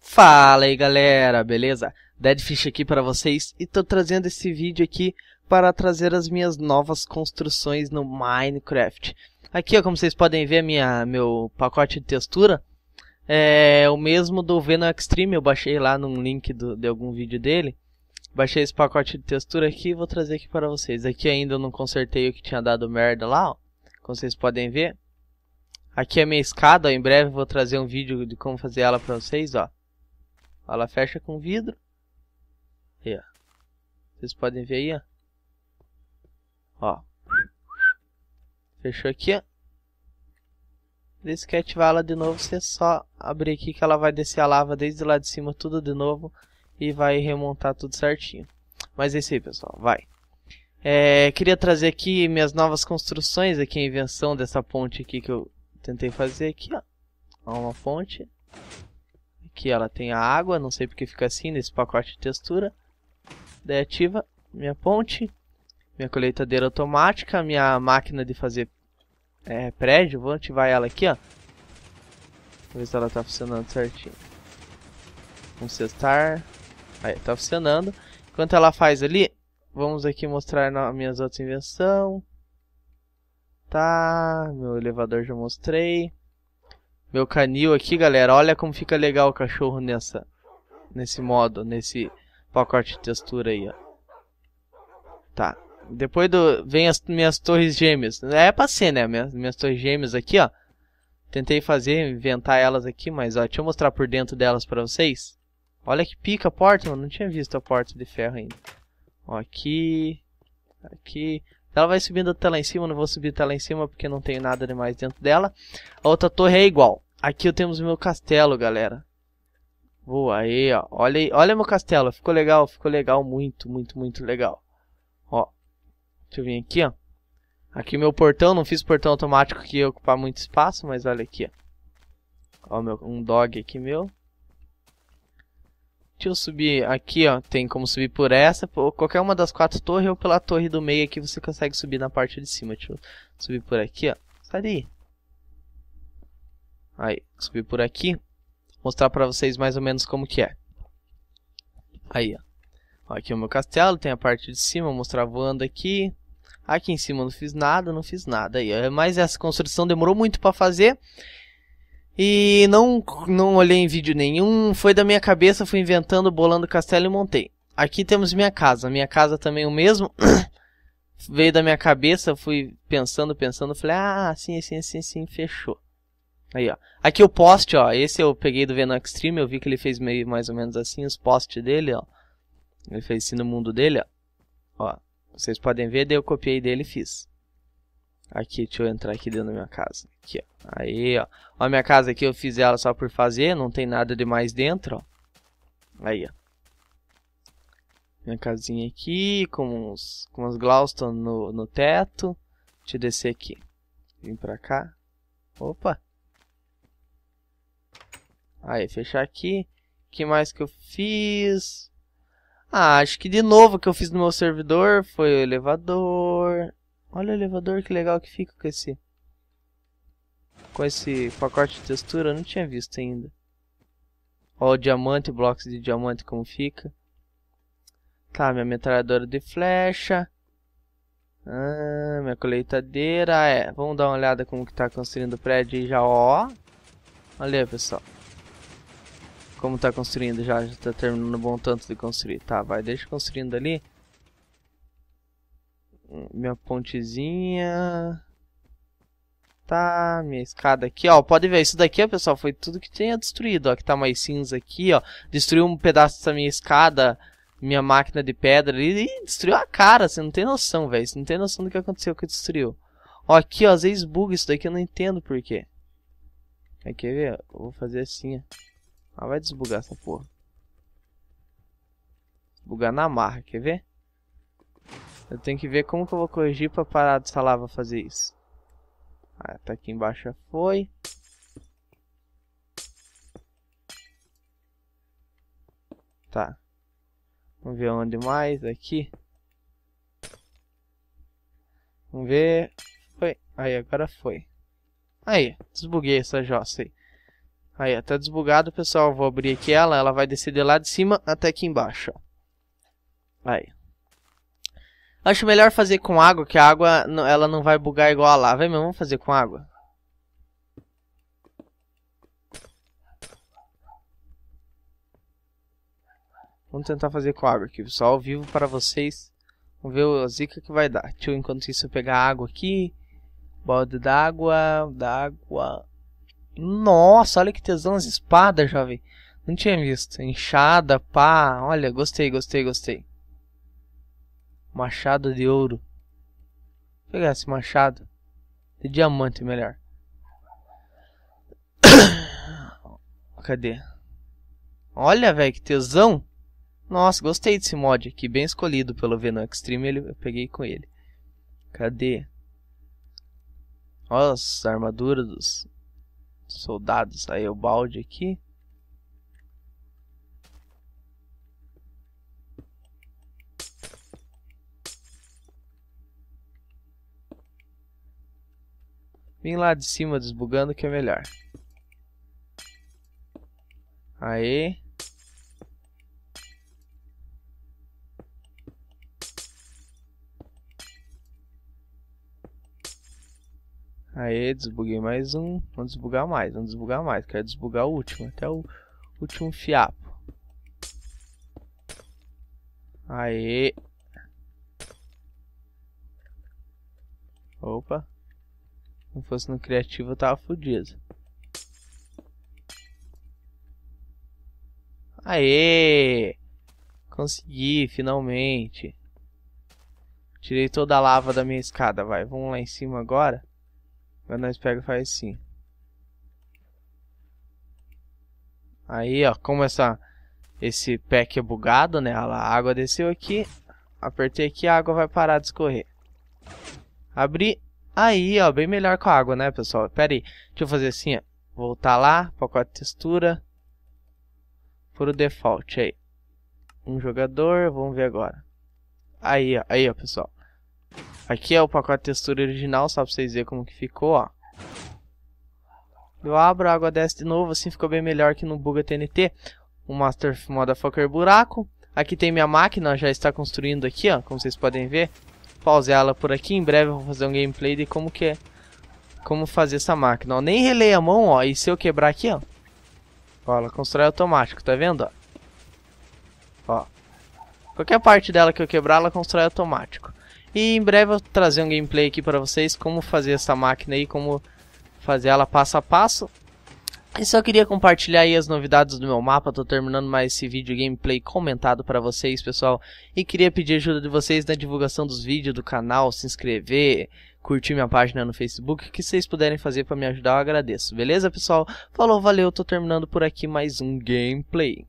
Fala aí galera, beleza? Deadfish aqui para vocês e tô trazendo esse vídeo aqui para trazer as minhas novas construções no Minecraft. Aqui ó, como vocês podem ver, minha, meu pacote de textura é o mesmo do Venom Extreme, eu baixei lá num link do, de algum vídeo dele. Baixei esse pacote de textura aqui e vou trazer aqui para vocês. Aqui ainda eu não consertei o que tinha dado merda lá, ó, como vocês podem ver. Aqui é a minha escada, ó, em breve vou trazer um vídeo de como fazer ela para vocês, ó. Ela fecha com vidro. Aí, ó. Vocês podem ver aí, ó. Ó. Fechou aqui, ó. Se ativar ela de novo, você só abrir aqui que ela vai descer a lava desde lá de cima tudo de novo e vai remontar tudo certinho. Mas é isso aí, pessoal. Vai. É, queria trazer aqui minhas novas construções aqui, a invenção dessa ponte aqui que eu tentei fazer aqui, ó. Uma fonte. Aqui ela tem a água, não sei porque fica assim nesse pacote de textura. Daí ativa minha ponte, minha colheitadeira automática, minha máquina de fazer é, prédio. Vou ativar ela aqui, ó. Vou ver se ela tá funcionando certinho. Vamos testar. Aí, tá funcionando. Enquanto ela faz ali, vamos aqui mostrar na, minhas outras invenções. Tá, meu elevador já mostrei. Meu canil aqui, galera. Olha como fica legal o cachorro nessa, nesse modo, nesse pacote de textura aí, ó. Tá. Depois do vem as minhas torres gêmeas. É pra ser, né? Minhas, minhas torres gêmeas aqui, ó. Tentei fazer, inventar elas aqui, mas ó, deixa eu mostrar por dentro delas pra vocês. Olha que pica a porta, mano. Não tinha visto a porta de ferro ainda. Ó, aqui. Aqui. Ela vai subindo até lá em cima. Não vou subir até lá em cima porque não tem nada demais dentro dela. A outra torre é igual. Aqui eu temos o meu castelo, galera. Boa, aí, ó. Olha, aí, olha meu castelo. Ficou legal, ficou legal. Muito, muito, muito legal. Ó. Deixa eu vir aqui, ó. Aqui meu portão. Não fiz portão automático que ia ocupar muito espaço, mas olha aqui, ó. Ó, meu, um dog aqui meu. Deixa eu subir aqui, ó. Tem como subir por essa, por qualquer uma das quatro torres ou pela torre do meio aqui você consegue subir na parte de cima. Deixa eu subir por aqui, ó. Sai daí. Aí, subir por aqui. Mostrar pra vocês mais ou menos como que é. Aí, ó. ó aqui é o meu castelo, tem a parte de cima, vou mostrar voando aqui. Aqui em cima não fiz nada, não fiz nada. Aí, ó. Mas essa construção demorou muito pra fazer. E não, não olhei em vídeo nenhum, foi da minha cabeça, fui inventando, bolando castelo e montei. Aqui temos minha casa, minha casa também o mesmo. Veio da minha cabeça, fui pensando, pensando, falei, ah, assim, assim, assim, assim, fechou. Aí, ó. Aqui o poste, ó, esse eu peguei do Venom Extreme, eu vi que ele fez meio mais ou menos assim, os postes dele, ó. Ele fez assim no mundo dele, ó. Ó, vocês podem ver, daí eu copiei dele e fiz. Aqui, deixa eu entrar aqui dentro da minha casa. Aqui, ó. Aí, ó. ó. A minha casa aqui eu fiz ela só por fazer, não tem nada demais dentro, ó. Aí, ó. Minha casinha aqui, com uns, com uns Glauston no, no teto. Deixa eu descer aqui. Vim pra cá. Opa! Aí, fechar aqui. que mais que eu fiz? Ah, acho que de novo que eu fiz no meu servidor foi o elevador. Olha o elevador, que legal que fica com esse... Com esse pacote de textura, eu não tinha visto ainda. Olha o diamante, blocos de diamante como fica. Tá, minha metralhadora de flecha. Ah, minha colheitadeira, é. Vamos dar uma olhada como que tá construindo o prédio aí já, ó. Olha aí, pessoal. Como tá construindo já, já tá terminando um bom tanto de construir. Tá, vai, deixa construindo ali minha pontezinha. Tá, minha escada aqui, ó. Pode ver, isso daqui, ó, pessoal, foi tudo que tinha destruído, ó. Que tá mais cinza aqui, ó. Destruiu um pedaço da minha escada, minha máquina de pedra ali. E destruiu a cara, você não tem noção, velho. Você não tem noção do que aconteceu, que destruiu. Ó, aqui, ó, às vezes buga isso daqui, eu não entendo por quê. Aí, quer ver? Eu vou fazer assim, ó. Ah, vai desbugar essa porra. bugar na marra, quer ver? Eu tenho que ver como que eu vou corrigir pra parar dessa lava fazer isso. Ah, tá aqui embaixo já foi. Tá. Vamos ver onde mais. Aqui. Vamos ver. Foi. Aí, agora foi. Aí, desbuguei essa jossa aí. Aí, tá desbugado, pessoal. Vou abrir aqui ela. Ela vai descer de lá de cima até aqui embaixo, ó. Aí. Acho melhor fazer com água, que a água ela não vai bugar igual a lava. Vem, vamos fazer com água. Vamos tentar fazer com água aqui, pessoal, ao vivo para vocês. Vamos ver a zica que vai dar. Deixa eu, enquanto isso, eu pegar água aqui. Bode d'água, d'água. Nossa, olha que tesão as espadas, jovem. Não tinha visto. Enxada, pá. Olha, gostei, gostei, gostei machado de ouro. pegar esse machado de diamante melhor. Cadê? Olha, velho, que tesão! Nossa, gostei desse mod aqui, bem escolhido pelo Venom Extreme, ele, eu peguei com ele. Cadê? Olha as armaduras dos soldados. Aí o balde aqui. Vim lá de cima desbugando que é melhor. Aê. Aê, desbuguei mais um. Vamos desbugar mais, vamos desbugar mais. Quero desbugar o último, até o último fiapo. Aê. Opa não fosse no criativo, eu tava fodido. Aê! Consegui, finalmente. Tirei toda a lava da minha escada, vai. Vamos lá em cima agora? Agora nós pega e faz assim. Aí, ó, como essa, esse pack é bugado, né? Olha lá, a água desceu aqui. Apertei aqui, a água vai parar de escorrer. Abri. Aí, ó, bem melhor com a água, né, pessoal? Pera aí, deixa eu fazer assim, ó. Voltar lá, pacote de textura. Por o default, aí. Um jogador, vamos ver agora. Aí, ó, aí, ó, pessoal. Aqui é o pacote de textura original, só pra vocês verem como que ficou, ó. Eu abro, a água desce de novo, assim ficou bem melhor que no Buga TNT. O Master Motherfucker Buraco. Aqui tem minha máquina, já está construindo aqui, ó, como vocês podem ver pauseá-la por aqui. Em breve eu vou fazer um gameplay de como que é, como fazer essa máquina. Ó, nem relei a mão, ó, e se eu quebrar aqui, ó, ó ela constrói automático, tá vendo, ó? ó? Qualquer parte dela que eu quebrar, ela constrói automático. E em breve eu vou trazer um gameplay aqui pra vocês, como fazer essa máquina aí, como fazer ela passo a passo. Eu só queria compartilhar aí as novidades do meu mapa, tô terminando mais esse vídeo gameplay comentado para vocês, pessoal. E queria pedir ajuda de vocês na divulgação dos vídeos do canal, se inscrever, curtir minha página no Facebook, o que vocês puderem fazer para me ajudar, eu agradeço. Beleza, pessoal? Falou, valeu, tô terminando por aqui mais um gameplay.